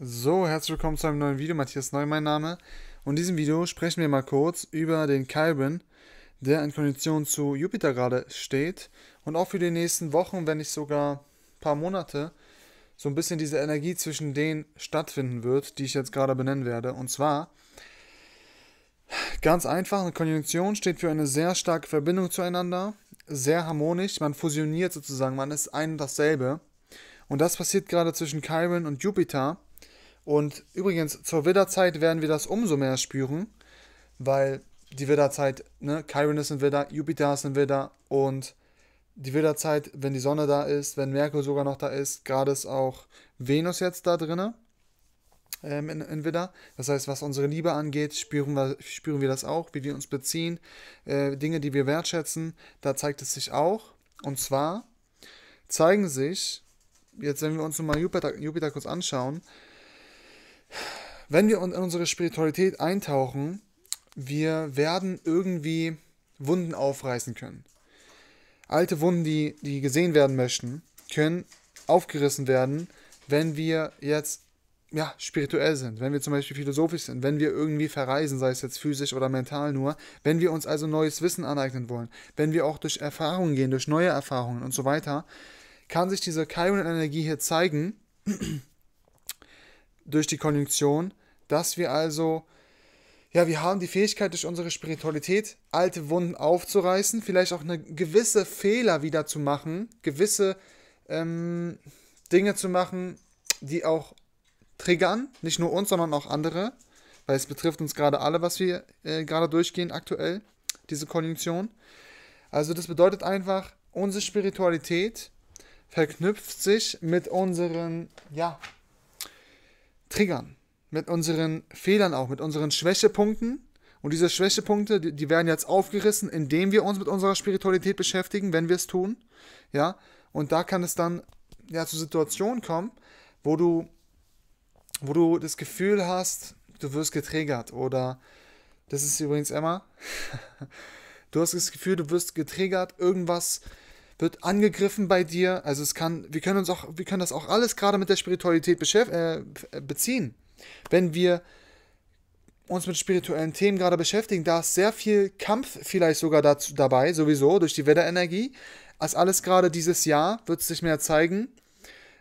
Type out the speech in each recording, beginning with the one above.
So, herzlich willkommen zu einem neuen Video. Matthias Neu, mein Name. Und in diesem Video sprechen wir mal kurz über den Chiron, der in Kondition zu Jupiter gerade steht. Und auch für die nächsten Wochen, wenn nicht sogar ein paar Monate, so ein bisschen diese Energie zwischen denen stattfinden wird, die ich jetzt gerade benennen werde. Und zwar ganz einfach: eine Konjunktion steht für eine sehr starke Verbindung zueinander, sehr harmonisch. Man fusioniert sozusagen, man ist ein und dasselbe. Und das passiert gerade zwischen Chiron und Jupiter. Und übrigens, zur Widderzeit werden wir das umso mehr spüren, weil die Widderzeit, ne, Chiron ist ein Widder, Jupiter ist ein Widder und die Widderzeit, wenn die Sonne da ist, wenn Merkur sogar noch da ist, gerade ist auch Venus jetzt da drinne ähm, in, in Widder. Das heißt, was unsere Liebe angeht, spüren wir, spüren wir das auch, wie wir uns beziehen, äh, Dinge, die wir wertschätzen, da zeigt es sich auch. Und zwar zeigen sich, jetzt wenn wir uns mal Jupiter, Jupiter kurz anschauen, wenn wir in unsere Spiritualität eintauchen, wir werden irgendwie Wunden aufreißen können. Alte Wunden, die, die gesehen werden möchten, können aufgerissen werden, wenn wir jetzt ja, spirituell sind, wenn wir zum Beispiel philosophisch sind, wenn wir irgendwie verreisen, sei es jetzt physisch oder mental nur, wenn wir uns also neues Wissen aneignen wollen, wenn wir auch durch Erfahrungen gehen, durch neue Erfahrungen und so weiter, kann sich diese Chiron-Energie hier zeigen durch die Konjunktion, dass wir also, ja, wir haben die Fähigkeit durch unsere Spiritualität, alte Wunden aufzureißen, vielleicht auch eine gewisse Fehler wieder zu machen, gewisse ähm, Dinge zu machen, die auch triggern, nicht nur uns, sondern auch andere, weil es betrifft uns gerade alle, was wir äh, gerade durchgehen aktuell, diese Konjunktion. Also das bedeutet einfach, unsere Spiritualität verknüpft sich mit unseren, ja, triggern. Mit unseren Fehlern auch, mit unseren Schwächepunkten. Und diese Schwächepunkte, die, die werden jetzt aufgerissen, indem wir uns mit unserer Spiritualität beschäftigen, wenn wir es tun. Ja, und da kann es dann ja zu Situationen kommen, wo du, wo du das Gefühl hast, du wirst getriggert oder das ist übrigens Emma. Du hast das Gefühl, du wirst getriggert, irgendwas wird angegriffen bei dir. Also es kann, wir können uns auch, wir können das auch alles gerade mit der Spiritualität äh, beziehen. Wenn wir uns mit spirituellen Themen gerade beschäftigen, da ist sehr viel Kampf vielleicht sogar dazu, dabei, sowieso durch die Wetterenergie. Als alles gerade dieses Jahr wird es sich mehr zeigen.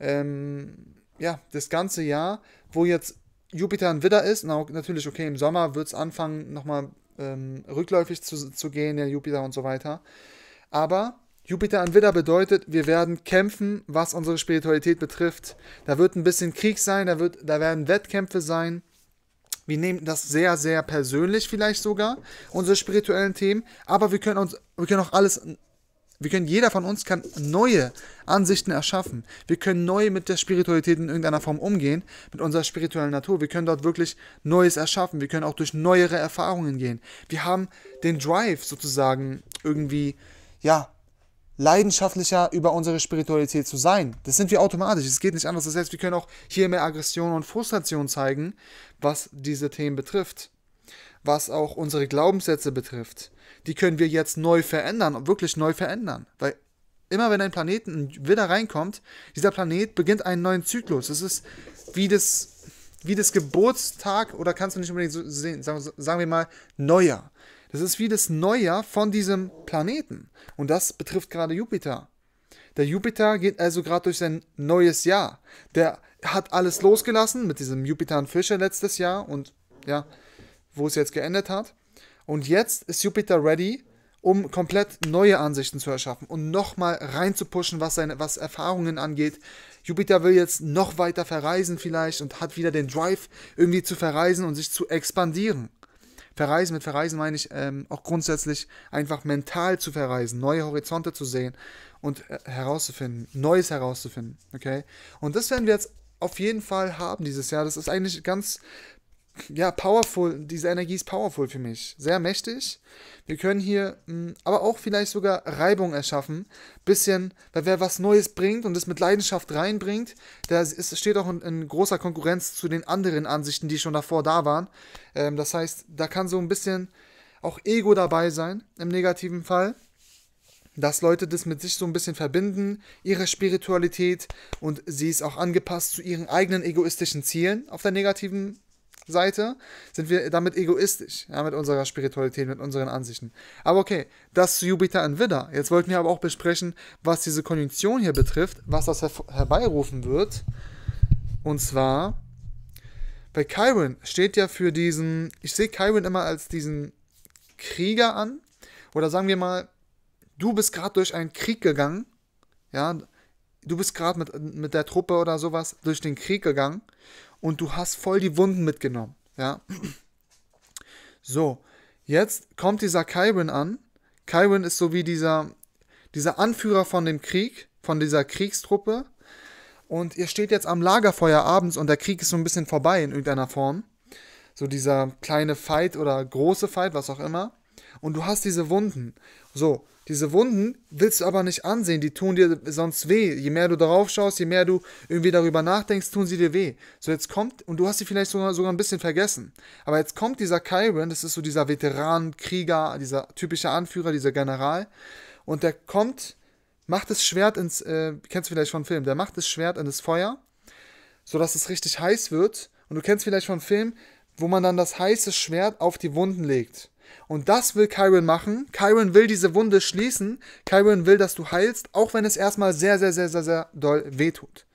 Ähm, ja, das ganze Jahr, wo jetzt Jupiter ein Widder ist, na, natürlich, okay, im Sommer wird es anfangen, nochmal ähm, rückläufig zu, zu gehen, der Jupiter und so weiter. Aber Jupiter an Widder bedeutet, wir werden kämpfen, was unsere Spiritualität betrifft. Da wird ein bisschen Krieg sein, da, wird, da werden Wettkämpfe sein. Wir nehmen das sehr, sehr persönlich vielleicht sogar, unsere spirituellen Themen, aber wir können uns, wir können auch alles, wir können, jeder von uns kann neue Ansichten erschaffen. Wir können neu mit der Spiritualität in irgendeiner Form umgehen, mit unserer spirituellen Natur. Wir können dort wirklich Neues erschaffen. Wir können auch durch neuere Erfahrungen gehen. Wir haben den Drive sozusagen irgendwie, ja, leidenschaftlicher über unsere Spiritualität zu sein. Das sind wir automatisch. Es geht nicht anders. Das heißt, wir können auch hier mehr Aggression und Frustration zeigen, was diese Themen betrifft. Was auch unsere Glaubenssätze betrifft. Die können wir jetzt neu verändern, und wirklich neu verändern. Weil immer wenn ein Planet wieder reinkommt, dieser Planet beginnt einen neuen Zyklus. Es ist wie das, wie das Geburtstag oder kannst du nicht unbedingt so sehen, sagen, wir mal neuer. Das ist wie das Neujahr von diesem Planeten. Und das betrifft gerade Jupiter. Der Jupiter geht also gerade durch sein neues Jahr. Der hat alles losgelassen mit diesem Jupiter und Fischer letztes Jahr und ja, wo es jetzt geendet hat. Und jetzt ist Jupiter ready, um komplett neue Ansichten zu erschaffen und nochmal reinzupuschen, was, seine, was Erfahrungen angeht. Jupiter will jetzt noch weiter verreisen vielleicht und hat wieder den Drive, irgendwie zu verreisen und sich zu expandieren. Verreisen, mit Verreisen meine ich ähm, auch grundsätzlich einfach mental zu verreisen, neue Horizonte zu sehen und äh, herauszufinden, Neues herauszufinden, okay? Und das werden wir jetzt auf jeden Fall haben dieses Jahr. Das ist eigentlich ganz ja, powerful, diese Energie ist powerful für mich, sehr mächtig. Wir können hier mh, hm, aber auch vielleicht sogar Reibung erschaffen, bisschen, weil wer was Neues bringt und es mit Leidenschaft reinbringt, der steht auch in, in, großer Konkurrenz zu den anderen Ansichten, die schon davor da waren. Ähm, das heißt, da kann so ein bisschen auch Ego dabei sein, im negativen Fall dass Leute das mit sich so ein bisschen verbinden, ihre Spiritualität und sie ist auch angepasst zu ihren eigenen egoistischen Zielen auf der negativen Seite sind wir damit egoistisch, ja, mit unserer Spiritualität, mit unseren Ansichten. Aber okay, das zu Jupiter und Widder. Jetzt wollten wir aber auch besprechen, was diese Konjunktion hier betrifft, was das her herbeirufen wird. Und zwar, bei Chiron steht ja für diesen, ich sehe Chiron immer als diesen Krieger an. Oder sagen wir mal, du bist gerade durch einen Krieg gegangen, ja, du bist gerade mit, mit der Truppe oder sowas durch den Krieg gegangen und du hast voll die Wunden mitgenommen. Ja. So, jetzt kommt dieser Kyron an. Kyron ist so wie dieser, dieser Anführer von dem Krieg, von dieser Kriegstruppe. Und ihr steht jetzt am Lagerfeuer abends und der Krieg ist so ein bisschen vorbei in irgendeiner Form. So dieser kleine Fight oder große Fight, was auch immer. Und du hast diese Wunden. So, diese Wunden willst du aber nicht ansehen, die tun dir sonst weh. Je mehr du darauf schaust, je mehr du irgendwie darüber nachdenkst, tun sie dir weh. So jetzt kommt, und du hast sie vielleicht sogar, sogar ein bisschen vergessen, aber jetzt kommt dieser Kyron, das ist so dieser Veteran, Krieger, dieser typische Anführer, dieser General, und der kommt, macht das Schwert ins, äh, kennst du vielleicht von Film, der macht das Schwert in das Feuer, sodass es richtig heiß wird, und du kennst vielleicht von Film, wo man dann das heiße Schwert auf die Wunden legt. Und das will Kyron machen. Kyron will diese Wunde schließen. Kyron will, dass du heilst, auch wenn es erstmal sehr, sehr, sehr, sehr, sehr doll wehtut.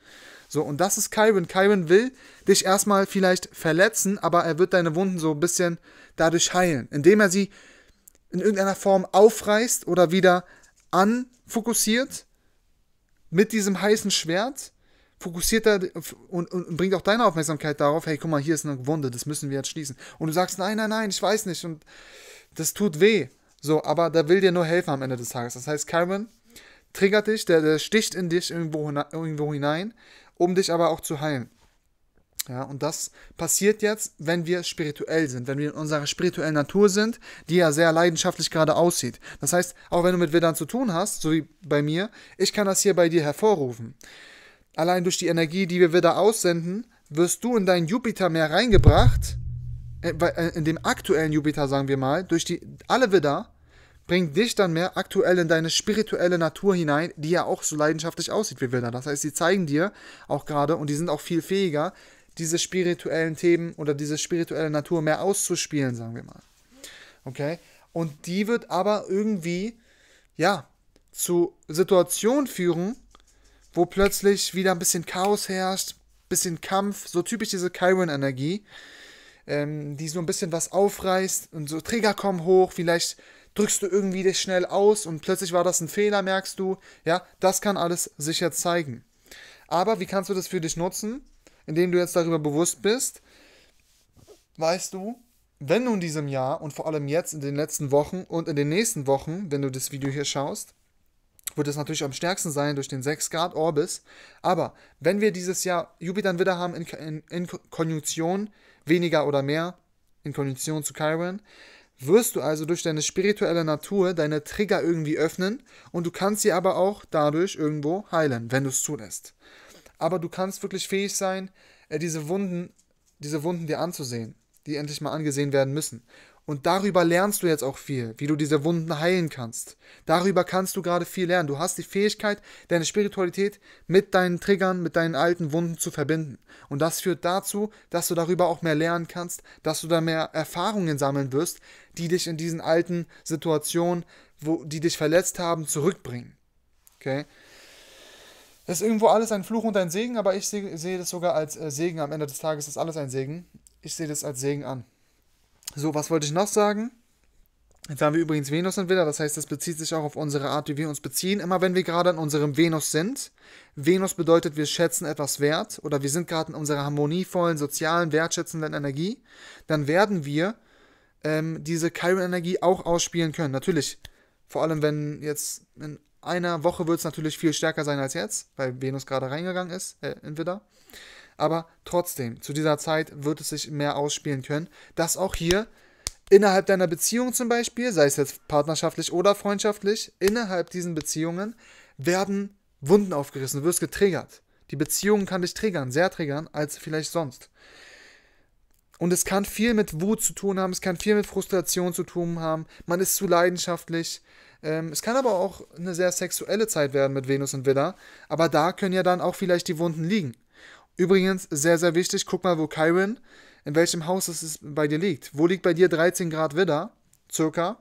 So, und das ist Kyron. Kyron will dich erstmal vielleicht verletzen, aber er wird deine Wunden so ein bisschen dadurch heilen, indem er sie in irgendeiner Form aufreißt oder wieder anfokussiert mit diesem heißen Schwert fokussiert er und, und, bringt auch deine Aufmerksamkeit darauf, hey, guck mal, hier ist eine Wunde, das müssen wir jetzt schließen. Und du sagst, nein, nein, nein, ich weiß nicht. Und das tut weh. So, aber da will dir nur helfen am Ende des Tages. Das heißt, Karen triggert dich, der, der sticht in dich irgendwo, irgendwo hinein, um dich aber auch zu heilen. Ja, und das passiert jetzt, wenn wir spirituell sind, wenn wir in unserer spirituellen Natur sind, die ja sehr leidenschaftlich gerade aussieht. Das heißt, auch wenn du mit Widdern zu tun hast, so wie bei mir, ich kann das hier bei dir hervorrufen allein durch die Energie, die wir wieder aussenden, wirst du in deinen Jupiter mehr reingebracht, äh, äh, in dem aktuellen Jupiter, sagen wir mal, durch die, alle Widder, bringt dich dann mehr aktuell in deine spirituelle Natur hinein, die ja auch so leidenschaftlich aussieht wie Widder. Das heißt, sie zeigen dir auch gerade, und die sind auch viel fähiger, diese spirituellen Themen oder diese spirituelle Natur mehr auszuspielen, sagen wir mal. Okay? Und die wird aber irgendwie, ja, zu Situationen führen, wo plötzlich wieder ein bisschen Chaos herrscht, bisschen Kampf, so typisch diese Chiron-Energie, ähm, die so ein bisschen was aufreißt und so Trigger kommen hoch, vielleicht drückst du irgendwie dich schnell aus und plötzlich war das ein Fehler, merkst du. Ja, das kann alles sicher zeigen. Aber wie kannst du das für dich nutzen? Indem du jetzt darüber bewusst bist, weißt du, wenn du in diesem Jahr und vor allem jetzt in den letzten Wochen und in den nächsten Wochen, wenn du das Video hier schaust, wird es natürlich am stärksten sein durch den 6 Grad Orbis. Aber wenn wir dieses Jahr Jupiter wieder haben in, in, in Konjunktion, weniger oder mehr, in Konjunktion zu Chiron, wirst du also durch deine spirituelle Natur deine Trigger irgendwie öffnen und du kannst sie aber auch dadurch irgendwo heilen, wenn du es zulässt. Aber du kannst wirklich fähig sein, äh, diese Wunden, diese Wunden dir anzusehen, die endlich mal angesehen werden müssen. Und darüber lernst du jetzt auch viel, wie du diese Wunden heilen kannst. Darüber kannst du gerade viel lernen. Du hast die Fähigkeit, deine Spiritualität mit deinen Triggern, mit deinen alten Wunden zu verbinden. Und das führt dazu, dass du darüber auch mehr lernen kannst, dass du da mehr Erfahrungen sammeln wirst, die dich in diesen alten Situationen, wo, die dich verletzt haben, zurückbringen. Okay? Das ist irgendwo alles ein Fluch und ein Segen, aber ich sehe seh das sogar als äh, Segen. Am Ende des Tages ist alles ein Segen. Ich sehe das als Segen an. So, was wollte ich noch sagen? Jetzt haben wir übrigens Venus und Widder, das heißt, das bezieht sich auch auf unsere Art, wie wir uns beziehen. Immer wenn wir gerade in unserem Venus sind, Venus bedeutet, wir schätzen etwas wert oder wir sind gerade in unserer harmonievollen, sozialen, wertschätzenden Energie, dann werden wir ähm, diese Chiron-Energie auch ausspielen können. Natürlich, vor allem wenn jetzt in einer Woche wird es natürlich viel stärker sein als jetzt, weil Venus gerade reingegangen ist, äh, in Widder. Aber trotzdem, zu dieser Zeit wird es sich mehr ausspielen können, dass auch hier innerhalb deiner Beziehung zum Beispiel, sei es jetzt partnerschaftlich oder freundschaftlich, innerhalb diesen Beziehungen werden Wunden aufgerissen, du wirst getriggert. Die Beziehung kann dich triggern, sehr triggern, als vielleicht sonst. Und es kann viel mit Wut zu tun haben, es kann viel mit Frustration zu tun haben, man ist zu leidenschaftlich. Ähm, es kann aber auch eine sehr sexuelle Zeit werden mit Venus und Widder, aber da können ja dann auch vielleicht die Wunden liegen. Übrigens, sehr, sehr wichtig, guck mal, wo Kyron, in welchem Haus es bei dir liegt. Wo liegt bei dir 13 Grad Widder, circa?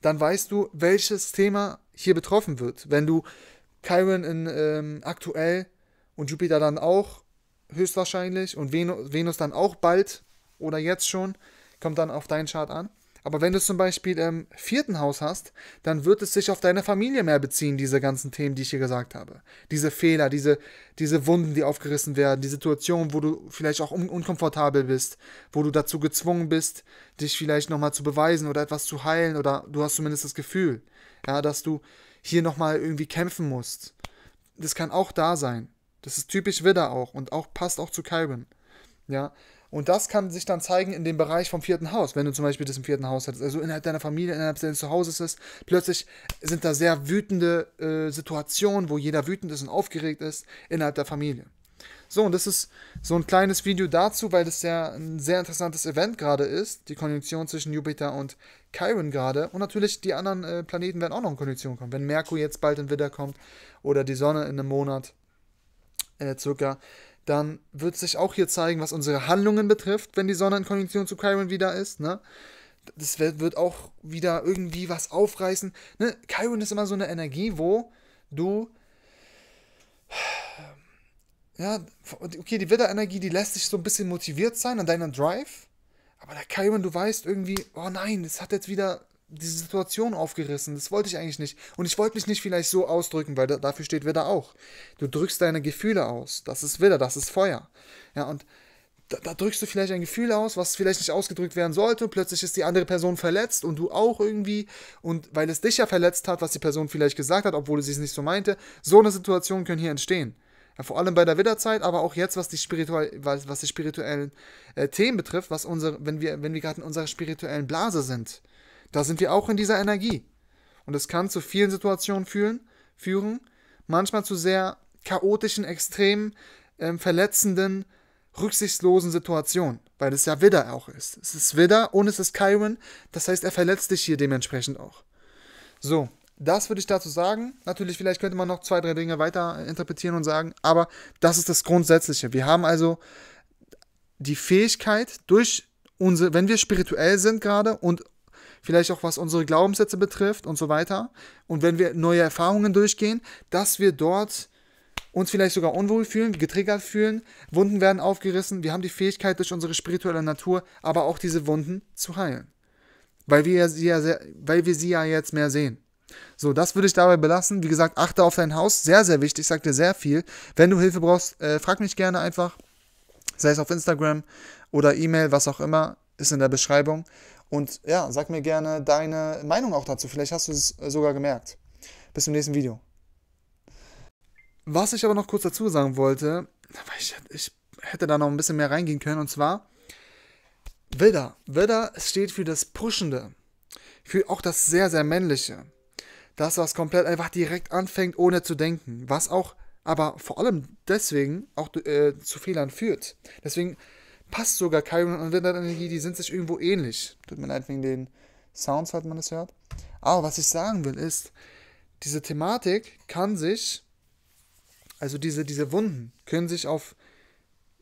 Dann weißt du, welches Thema hier betroffen wird. Wenn du Chiron in ähm, aktuell und Jupiter dann auch höchstwahrscheinlich und Venus, Venus dann auch bald oder jetzt schon, kommt dann auf deinen Chart an. Aber wenn du zum Beispiel im ähm, vierten Haus hast, dann wird es sich auf deine Familie mehr beziehen, diese ganzen Themen, die ich hier gesagt habe. Diese Fehler, diese, diese Wunden, die aufgerissen werden, die Situation, wo du vielleicht auch un unkomfortabel bist, wo du dazu gezwungen bist, dich vielleicht nochmal zu beweisen oder etwas zu heilen oder du hast zumindest das Gefühl, ja, dass du hier nochmal irgendwie kämpfen musst. Das kann auch da sein. Das ist typisch Widder auch und auch passt auch zu Calvin. Ja, und das kann sich dann zeigen in dem Bereich vom vierten Haus, wenn du zum Beispiel das im vierten Haus hattest. Also innerhalb deiner Familie, innerhalb deines Zuhauses ist, plötzlich sind da sehr wütende äh, Situationen, wo jeder wütend ist und aufgeregt ist, innerhalb der Familie. So, und das ist so ein kleines Video dazu, weil das ja ein sehr interessantes Event gerade ist. Die Konjunktion zwischen Jupiter und Chiron gerade. Und natürlich die anderen äh, Planeten werden auch noch in Konjunktion kommen. Wenn Merkur jetzt bald in Widder kommt oder die Sonne in einem Monat äh, circa, dann wird sich auch hier zeigen, was unsere Handlungen betrifft, wenn die Sonne in Konjunktion zu Chiron wieder ist, ne? Das wird auch wieder irgendwie was aufreißen. Ne? Chiron ist immer so eine Energie, wo du. Ja, okay, die Widderenergie, die lässt dich so ein bisschen motiviert sein an deinem Drive. Aber der Chiron, du weißt irgendwie, oh nein, das hat jetzt wieder diese Situation aufgerissen. Das wollte ich eigentlich nicht. Und ich wollte mich nicht vielleicht so ausdrücken, weil da, dafür steht Widder auch. Du drückst deine Gefühle aus. Das ist Widder, das ist Feuer. Ja, und da, da, drückst du vielleicht ein Gefühl aus, was vielleicht nicht ausgedrückt werden sollte. Plötzlich ist die andere Person verletzt und du auch irgendwie. Und weil es dich ja verletzt hat, was die Person vielleicht gesagt hat, obwohl sie es nicht so meinte, so eine Situation können hier entstehen. Ja, vor allem bei der Widderzeit, aber auch jetzt, was die, spirituell, was, die spirituellen äh, Themen betrifft, was unsere, wenn wir, wenn wir gerade in unserer spirituellen Blase sind. Da sind wir auch in dieser Energie. Und es kann zu vielen Situationen führen, führen, manchmal zu sehr chaotischen, extrem äh, verletzenden, rücksichtslosen Situationen, weil es ja Widder auch ist. Es ist Widder und es ist Chiron, das heißt, er verletzt dich hier dementsprechend auch. So, das würde ich dazu sagen. Natürlich, vielleicht könnte man noch zwei, drei Dinge weiter äh, interpretieren und sagen, aber das ist das Grundsätzliche. Wir haben also die Fähigkeit, durch unsere, wenn wir spirituell sind gerade und vielleicht auch was unsere Glaubenssätze betrifft und so weiter. Und wenn wir neue Erfahrungen durchgehen, dass wir dort uns vielleicht sogar unwohl fühlen, getriggert fühlen, Wunden werden aufgerissen, wir haben die Fähigkeit durch unsere spirituelle Natur, aber auch diese Wunden zu heilen. Weil wir sie ja, sehr, weil wir sie ja jetzt mehr sehen. So, das würde ich dabei belassen. Wie gesagt, achte auf dein Haus, sehr, sehr wichtig, Sag dir sehr viel. Wenn du Hilfe brauchst, äh, frag mich gerne einfach, sei es auf Instagram oder E-Mail, was auch immer, ist in der Beschreibung. Und ja, sag mir gerne deine Meinung auch dazu. Vielleicht hast du es sogar gemerkt. Bis zum nächsten Video. Was ich aber noch kurz dazu sagen wollte, ich, ich hätte da noch ein bisschen mehr reingehen können, und zwar Wilder. Wilder steht für das Pushende, für auch das sehr, sehr Männliche. Das, was komplett einfach direkt anfängt, ohne zu denken. Was auch aber vor allem deswegen auch äh, zu Fehlern führt. Deswegen passt sogar Kyron und Windhard Energie, die sind sich irgendwo ähnlich. Tut mir leid wegen den Sounds, falls man das hört. Aber was ich sagen will, ist, diese Thematik kann sich, also diese, diese Wunden können sich auf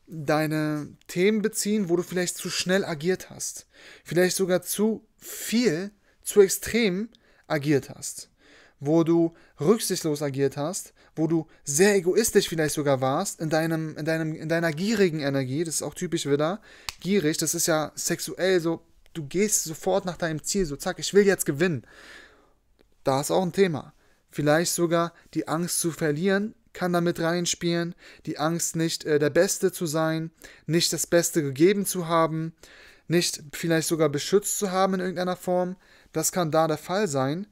deine Themen beziehen, wo du vielleicht zu schnell agiert hast. Vielleicht sogar zu viel, zu extrem agiert hast. Wo du rücksichtslos agiert hast, wo du sehr egoistisch vielleicht sogar warst, in, deinem, in, deinem, in deiner gierigen Energie, das ist auch typisch wieder, gierig, das ist ja sexuell so, du gehst sofort nach deinem Ziel, so zack, ich will jetzt gewinnen. Da ist auch ein Thema. Vielleicht sogar die Angst zu verlieren kann da mit reinspielen, die Angst nicht äh, der Beste zu sein, nicht das Beste gegeben zu haben, nicht vielleicht sogar beschützt zu haben in irgendeiner Form, das kann da der Fall sein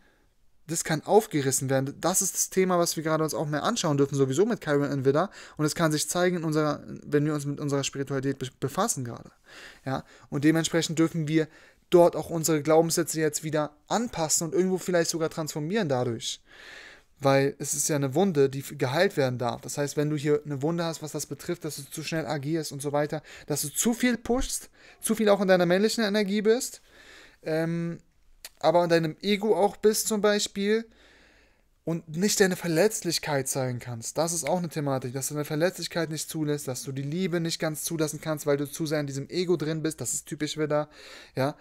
das kann aufgerissen werden. Das ist das Thema, was wir gerade uns auch mehr anschauen dürfen, sowieso mit Kyron Envida. Und es kann sich zeigen, in unserer, wenn wir uns mit unserer Spiritualität befassen gerade. Ja? Und dementsprechend dürfen wir dort auch unsere Glaubenssätze jetzt wieder anpassen und irgendwo vielleicht sogar transformieren dadurch. Weil es ist ja eine Wunde, die geheilt werden darf. Das heißt, wenn du hier eine Wunde hast, was das betrifft, dass du zu schnell agierst und so weiter, dass du zu viel pushst, zu viel auch in deiner männlichen Energie bist, ähm, aber an deinem Ego auch bist zum Beispiel und nicht deine Verletzlichkeit zeigen kannst. Das ist auch eine Thematik, dass du deine Verletzlichkeit nicht zulässt, dass du die Liebe nicht ganz zulassen kannst, weil du zu sehr in diesem Ego drin bist. Das ist typisch wieder, ja.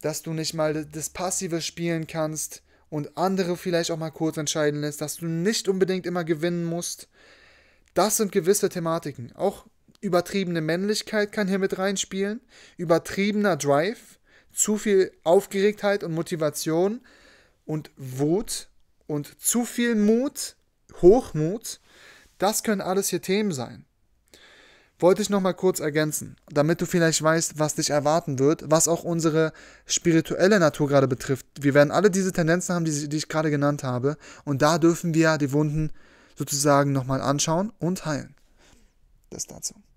Dass du nicht mal das Passive spielen kannst und andere vielleicht auch mal kurz entscheiden lässt, dass du nicht unbedingt immer gewinnen musst. Das sind gewisse Thematiken. Auch übertriebene Männlichkeit kann hier mit reinspielen, übertriebener Drive, zu viel Aufgeregtheit und Motivation und Wut und zu viel Mut, Hochmut, das können alles hier Themen sein. Wollte ich nochmal kurz ergänzen, damit du vielleicht weißt, was dich erwarten wird, was auch unsere spirituelle Natur gerade betrifft. Wir werden alle diese Tendenzen haben, die, ich gerade genannt habe, und da dürfen wir die Wunden sozusagen nochmal anschauen und heilen. Das dazu.